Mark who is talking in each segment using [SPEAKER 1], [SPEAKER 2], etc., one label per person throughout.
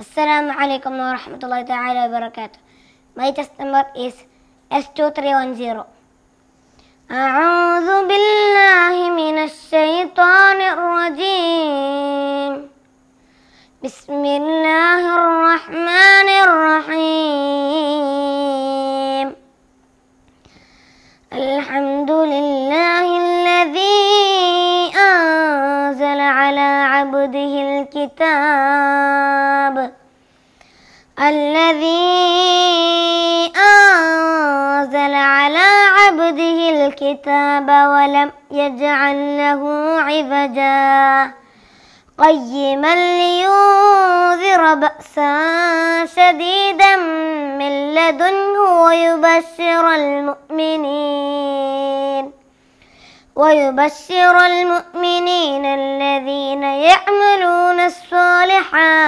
[SPEAKER 1] السلام عليكم ورحمة الله تعالى وبركاته إس إس تو تري ون زيرو أعوذ بالله من الشيطان الرجيم بسم الله الرحمن الرحيم الحمد لله الذي أنزل على عبده الكتاب الذي أنزل على عبده الكتاب ولم يجعل له عوجا قيما لينذر بأسا شديدا من لدنه ويبشر المؤمنين ويبشر المؤمنين الذين يعملون الصالحات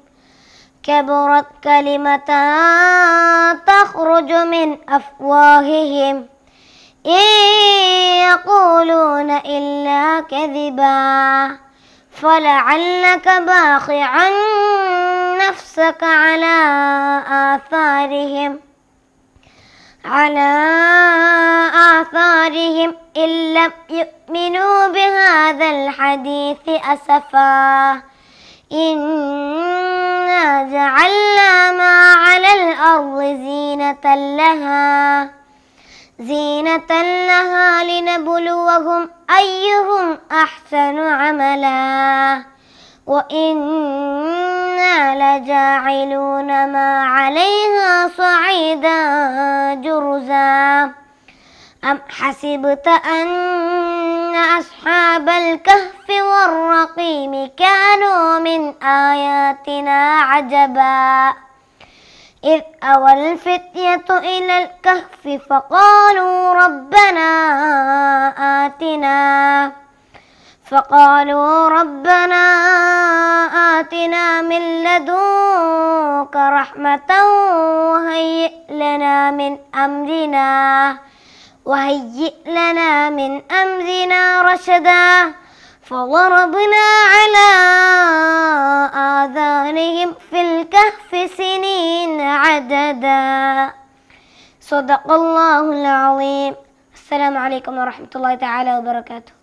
[SPEAKER 1] كبرت كلمة تخرج من أفواههم إن يقولون إلا كذبا فلعلك باخعا نفسك على آثارهم على آثارهم إن لم يؤمنوا بهذا الحديث أسفا إن وجعلنا ما على الأرض زينة لها زينة لها لنبلوهم أيهم أحسن عملا وإنا لجاعلون ما عليها صعيدا جرزا أم حسبت أن إن أصحاب الكهف والرقيم كانوا من آياتنا عجبا إذ أوى الفتية إلى الكهف فقالوا ربنا آتنا فقالوا ربنا آتنا من لدنك رحمة وهيئ لنا من أمرنا وهيئ لنا من أمرنا رشدا فضربنا على آذانهم في الكهف سنين عددا صدق الله العظيم السلام عليكم ورحمة الله تعالى وبركاته